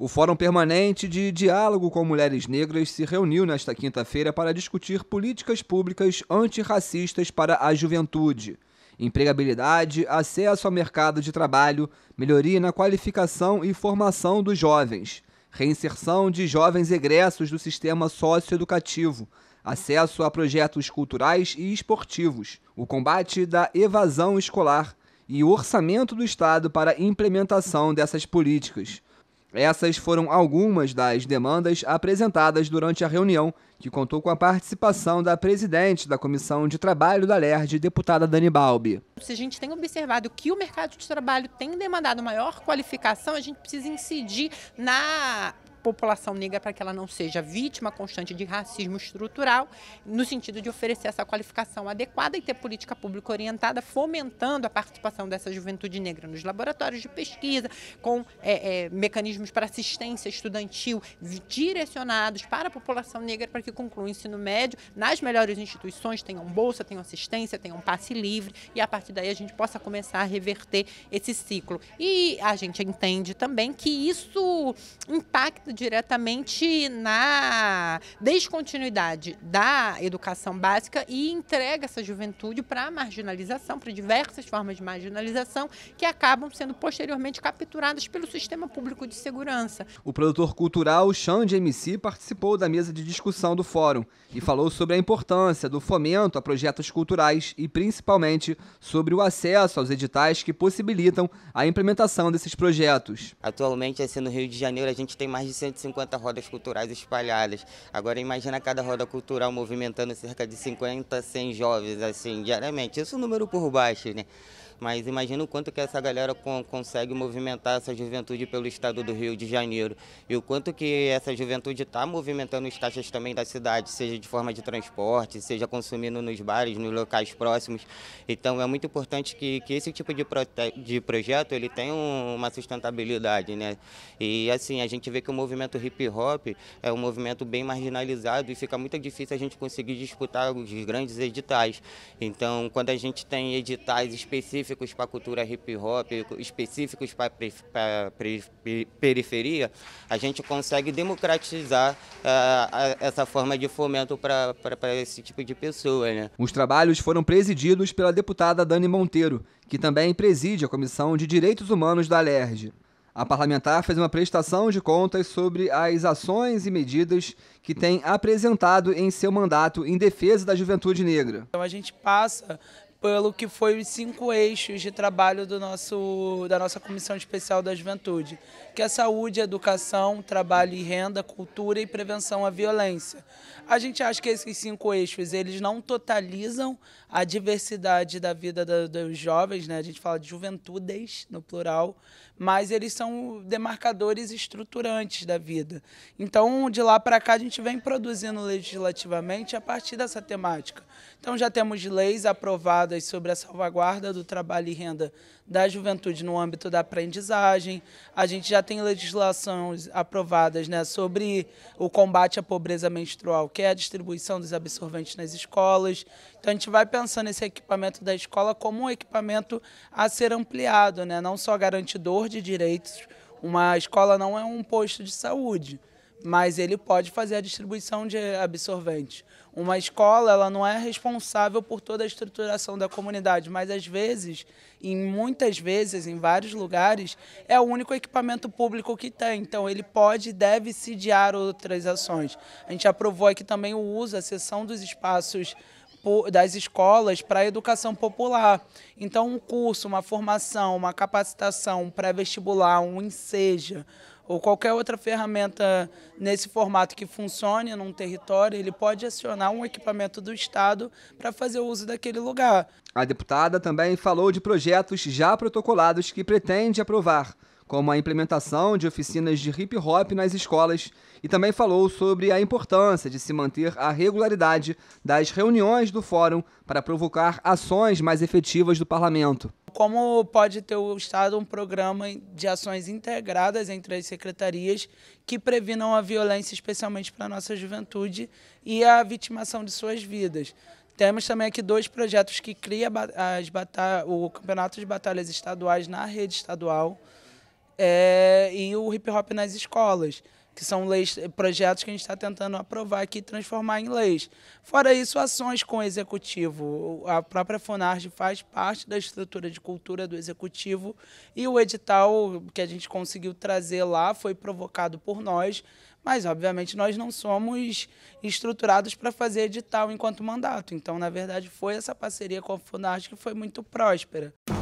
O Fórum Permanente de Diálogo com Mulheres Negras se reuniu nesta quinta-feira para discutir políticas públicas antirracistas para a juventude. Empregabilidade, acesso ao mercado de trabalho, melhoria na qualificação e formação dos jovens, reinserção de jovens egressos do sistema socioeducativo, acesso a projetos culturais e esportivos, o combate da evasão escolar e o orçamento do Estado para a implementação dessas políticas essas foram algumas das demandas apresentadas durante a reunião, que contou com a participação da presidente da Comissão de Trabalho da LERD, deputada Dani Balbi. Se a gente tem observado que o mercado de trabalho tem demandado maior qualificação, a gente precisa incidir na população negra para que ela não seja vítima constante de racismo estrutural, no sentido de oferecer essa qualificação adequada e ter política pública orientada, fomentando a participação dessa juventude negra nos laboratórios de pesquisa, com é, é, mecanismos para assistência estudantil direcionados para a população negra para que conclua o ensino médio nas melhores instituições, tenham bolsa, tenham assistência, tenham passe livre e a partir daí a gente possa começar a reverter esse ciclo. E a gente entende também que isso impacta diretamente na descontinuidade da educação básica e entrega essa juventude para a marginalização, para diversas formas de marginalização que acabam sendo posteriormente capturadas pelo sistema público de segurança. O produtor cultural Xande MC participou da mesa de discussão do fórum e falou sobre a importância do fomento a projetos culturais e principalmente sobre o acesso aos editais que possibilitam a implementação desses projetos. Atualmente, assim, no Rio de Janeiro, a gente tem mais de 150 rodas culturais espalhadas. Agora imagina cada roda cultural movimentando cerca de 50, 100 jovens assim diariamente. Isso é um número por baixo, né? mas imagina o quanto que essa galera consegue movimentar essa juventude pelo estado do Rio de Janeiro e o quanto que essa juventude está movimentando os caixas também da cidade, seja de forma de transporte, seja consumindo nos bares, nos locais próximos. Então é muito importante que, que esse tipo de, de projeto ele tenha um, uma sustentabilidade, né? E assim, a gente vê que o movimento hip hop é um movimento bem marginalizado e fica muito difícil a gente conseguir disputar os grandes editais. Então, quando a gente tem editais específicos específicos para a cultura hip hop, específicos para a periferia, a gente consegue democratizar uh, essa forma de fomento para esse tipo de pessoa. Né? Os trabalhos foram presididos pela deputada Dani Monteiro, que também preside a Comissão de Direitos Humanos da LERJ. A parlamentar fez uma prestação de contas sobre as ações e medidas que tem apresentado em seu mandato em defesa da juventude negra. Então a gente passa pelo que foi os cinco eixos de trabalho do nosso, da nossa Comissão Especial da Juventude, que é saúde, educação, trabalho e renda, cultura e prevenção à violência. A gente acha que esses cinco eixos, eles não totalizam a diversidade da vida da, dos jovens, né? a gente fala de juventudes no plural, mas eles são demarcadores estruturantes da vida. Então, de lá para cá, a gente vem produzindo legislativamente a partir dessa temática. Então, já temos leis aprovadas sobre a salvaguarda do trabalho e renda da juventude no âmbito da aprendizagem. A gente já tem legislações aprovadas né, sobre o combate à pobreza menstrual, que é a distribuição dos absorventes nas escolas. Então a gente vai pensando esse equipamento da escola como um equipamento a ser ampliado, né? não só garantidor de direitos. Uma escola não é um posto de saúde mas ele pode fazer a distribuição de absorvente. Uma escola ela não é responsável por toda a estruturação da comunidade, mas às vezes, em muitas vezes, em vários lugares, é o único equipamento público que tem. Então ele pode e deve sediar outras ações. A gente aprovou aqui também o uso, a cessão dos espaços das escolas para a educação popular. Então, um curso, uma formação, uma capacitação, um pré-vestibular, um enseja, ou qualquer outra ferramenta nesse formato que funcione num território, ele pode acionar um equipamento do Estado para fazer uso daquele lugar. A deputada também falou de projetos já protocolados que pretende aprovar, como a implementação de oficinas de hip hop nas escolas, e também falou sobre a importância de se manter a regularidade das reuniões do fórum para provocar ações mais efetivas do parlamento como pode ter o Estado um programa de ações integradas entre as secretarias que previnam a violência, especialmente para a nossa juventude, e a vitimação de suas vidas. Temos também aqui dois projetos que criam as o Campeonato de Batalhas Estaduais na rede estadual é, e o hip hop nas escolas que são leis, eh, projetos que a gente está tentando aprovar aqui e transformar em leis. Fora isso, ações com o executivo. A própria Funarge faz parte da estrutura de cultura do executivo e o edital que a gente conseguiu trazer lá foi provocado por nós, mas obviamente nós não somos estruturados para fazer edital enquanto mandato. Então, na verdade, foi essa parceria com a Funarge que foi muito próspera.